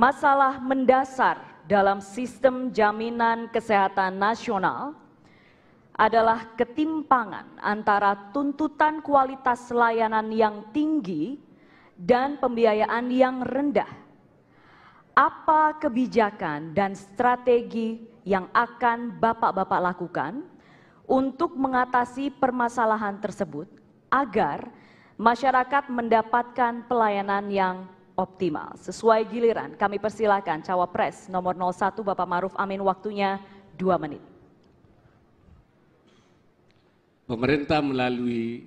masalah mendasar dalam sistem jaminan kesehatan nasional adalah ketimpangan antara tuntutan kualitas layanan yang tinggi dan pembiayaan yang rendah. Apa kebijakan dan strategi yang akan Bapak-Bapak lakukan untuk mengatasi permasalahan tersebut agar masyarakat mendapatkan pelayanan yang optimal. Sesuai giliran, kami persilakan Cawapres nomor 01 Bapak Maruf Amin waktunya 2 menit. Pemerintah melalui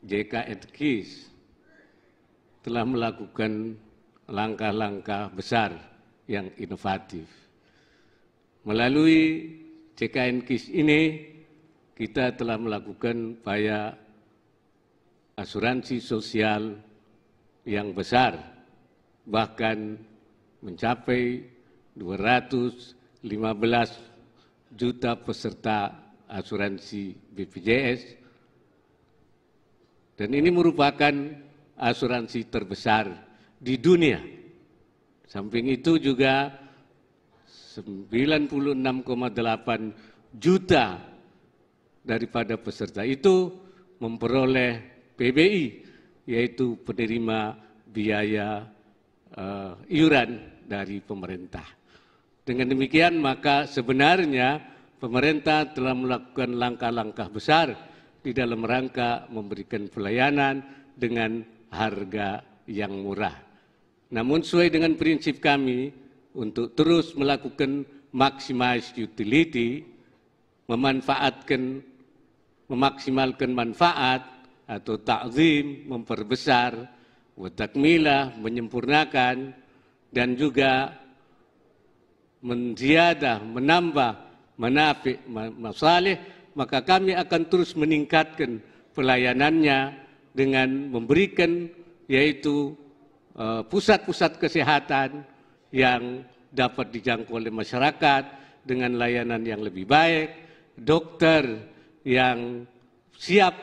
JK Edkis telah melakukan langkah-langkah besar yang inovatif. Melalui jkn Edkis ini kita telah melakukan upaya asuransi sosial yang besar bahkan mencapai 215 juta peserta asuransi BPJS dan ini merupakan asuransi terbesar di dunia. Samping itu juga 96,8 juta daripada peserta itu memperoleh PBI yaitu penerima biaya uh, iuran dari pemerintah. Dengan demikian maka sebenarnya pemerintah telah melakukan langkah-langkah besar di dalam rangka memberikan pelayanan dengan harga yang murah. Namun sesuai dengan prinsip kami untuk terus melakukan maximize utility, memanfaatkan, memaksimalkan manfaat atau takzim, memperbesar, watakmila menyempurnakan dan juga menziadah menambah menafik, masalih maka kami akan terus meningkatkan pelayanannya dengan memberikan yaitu eh, pusat-pusat kesehatan yang dapat dijangkau oleh masyarakat dengan layanan yang lebih baik, dokter yang siap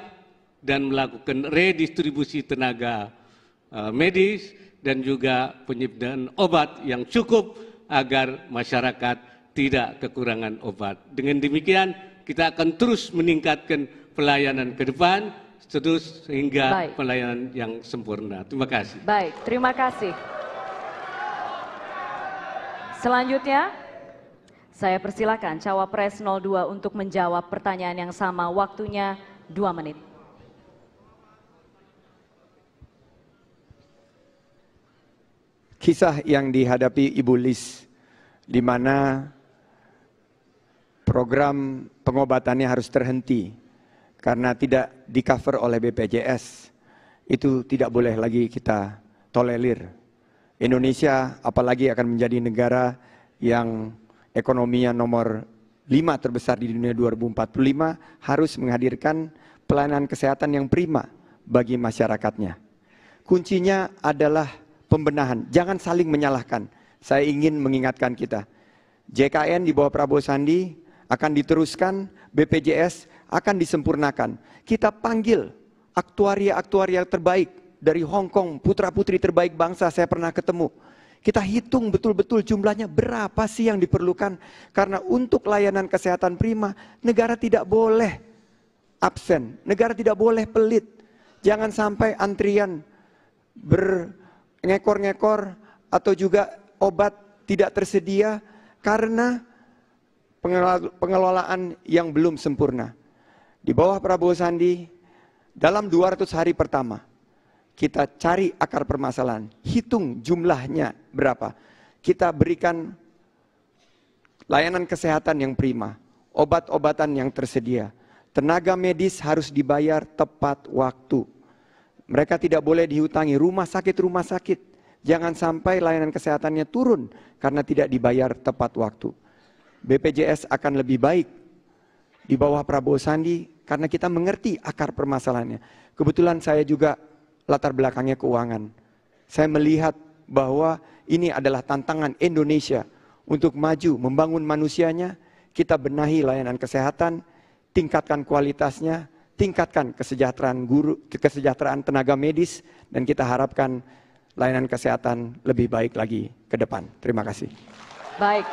dan melakukan redistribusi tenaga Eh, medis dan juga penyediaan obat yang cukup agar masyarakat tidak kekurangan obat. Dengan demikian kita akan terus meningkatkan pelayanan ke depan terus sehingga Baik. pelayanan yang sempurna. Terima kasih. Baik, terima kasih. Selanjutnya saya persilakan Cawapres 02 untuk menjawab pertanyaan yang sama waktunya 2 menit. kisah yang dihadapi Ibu Lis di mana program pengobatannya harus terhenti karena tidak di cover oleh BPJS itu tidak boleh lagi kita tolerir. Indonesia apalagi akan menjadi negara yang ekonominya nomor 5 terbesar di dunia 2045 harus menghadirkan pelayanan kesehatan yang prima bagi masyarakatnya. Kuncinya adalah pembenahan. Jangan saling menyalahkan. Saya ingin mengingatkan kita. JKN di bawah Prabowo Sandi akan diteruskan, BPJS akan disempurnakan. Kita panggil aktuaria-aktuaria terbaik dari Hong Kong, putra-putri terbaik bangsa saya pernah ketemu. Kita hitung betul-betul jumlahnya berapa sih yang diperlukan karena untuk layanan kesehatan prima negara tidak boleh absen, negara tidak boleh pelit. Jangan sampai antrian ber ngekor-ngekor atau juga obat tidak tersedia karena pengelolaan yang belum sempurna. Di bawah Prabowo Sandi, dalam 200 hari pertama, kita cari akar permasalahan, hitung jumlahnya berapa. Kita berikan layanan kesehatan yang prima, obat-obatan yang tersedia, tenaga medis harus dibayar tepat waktu. Mereka tidak boleh dihutangi rumah sakit-rumah sakit. Jangan sampai layanan kesehatannya turun karena tidak dibayar tepat waktu. BPJS akan lebih baik di bawah Prabowo Sandi karena kita mengerti akar permasalahannya. Kebetulan saya juga latar belakangnya keuangan. Saya melihat bahwa ini adalah tantangan Indonesia untuk maju, membangun manusianya, kita benahi layanan kesehatan, tingkatkan kualitasnya, tingkatkan kesejahteraan guru, kesejahteraan tenaga medis, dan kita harapkan layanan kesehatan lebih baik lagi ke depan. Terima kasih. Baik.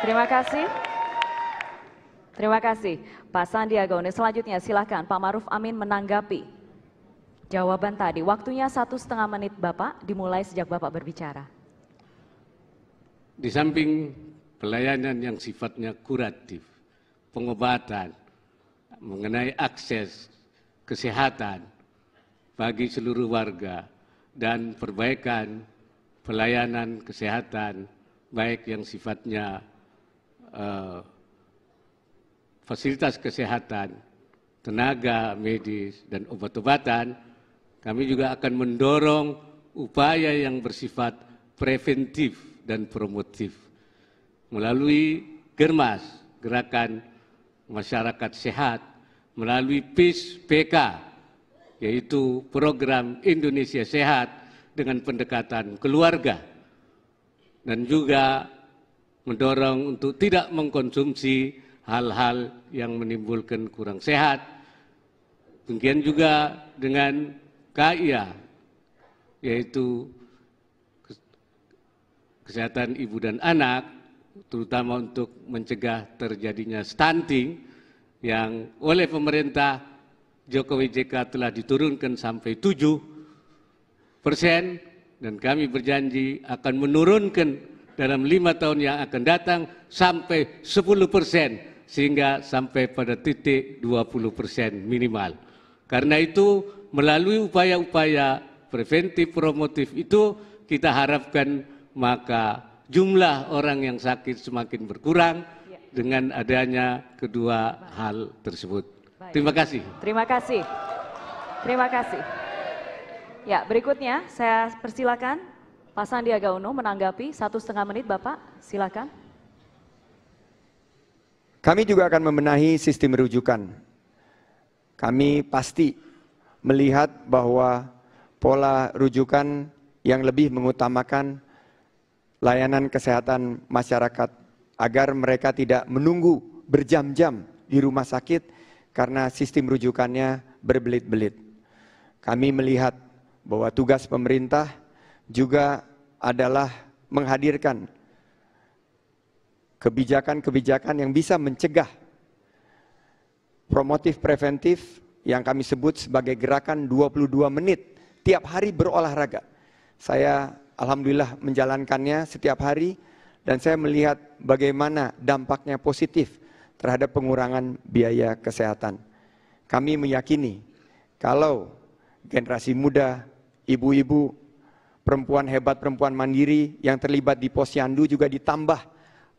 Terima kasih. Terima kasih Pak Sandiaga Uno. Selanjutnya silahkan Pak Maruf Amin menanggapi jawaban tadi. Waktunya satu setengah menit Bapak, dimulai sejak Bapak berbicara. Di samping pelayanan yang sifatnya kuratif, pengobatan, mengenai akses kesehatan bagi seluruh warga dan perbaikan pelayanan kesehatan baik yang sifatnya uh, fasilitas kesehatan, tenaga medis dan obat-obatan, kami juga akan mendorong upaya yang bersifat preventif dan promotif melalui Germas, Gerakan Masyarakat Sehat melalui PIS PK, yaitu program Indonesia Sehat dengan pendekatan keluarga, dan juga mendorong untuk tidak mengkonsumsi hal-hal yang menimbulkan kurang sehat. Demikian juga dengan KIA, yaitu kesehatan ibu dan anak, terutama untuk mencegah terjadinya stunting, yang oleh pemerintah Jokowi JK telah diturunkan sampai 7 persen dan kami berjanji akan menurunkan dalam lima tahun yang akan datang sampai 10 persen sehingga sampai pada titik 20 persen minimal. Karena itu melalui upaya-upaya preventif promotif itu kita harapkan maka jumlah orang yang sakit semakin berkurang, dengan adanya kedua hal tersebut. Baik. Terima kasih. Terima kasih. Terima kasih. Ya, berikutnya saya persilakan Pak Sandiaga Uno menanggapi satu setengah menit Bapak, silakan. Kami juga akan membenahi sistem rujukan. Kami pasti melihat bahwa pola rujukan yang lebih mengutamakan layanan kesehatan masyarakat agar mereka tidak menunggu berjam-jam di rumah sakit karena sistem rujukannya berbelit-belit. Kami melihat bahwa tugas pemerintah juga adalah menghadirkan kebijakan-kebijakan yang bisa mencegah promotif preventif yang kami sebut sebagai gerakan 22 menit tiap hari berolahraga. Saya alhamdulillah menjalankannya setiap hari dan saya melihat bagaimana dampaknya positif terhadap pengurangan biaya kesehatan. Kami meyakini kalau generasi muda, ibu-ibu, perempuan hebat, perempuan mandiri yang terlibat di posyandu juga ditambah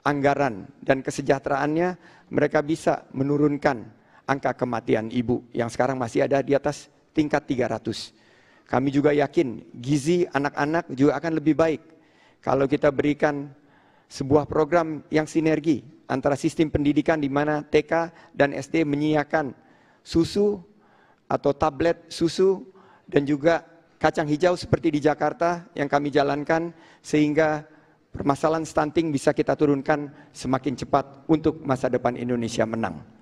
anggaran dan kesejahteraannya, mereka bisa menurunkan angka kematian ibu yang sekarang masih ada di atas tingkat 300. Kami juga yakin gizi anak-anak juga akan lebih baik kalau kita berikan sebuah program yang sinergi antara sistem pendidikan di mana TK dan SD menyiapkan susu atau tablet susu dan juga kacang hijau seperti di Jakarta yang kami jalankan sehingga permasalahan stunting bisa kita turunkan semakin cepat untuk masa depan Indonesia menang.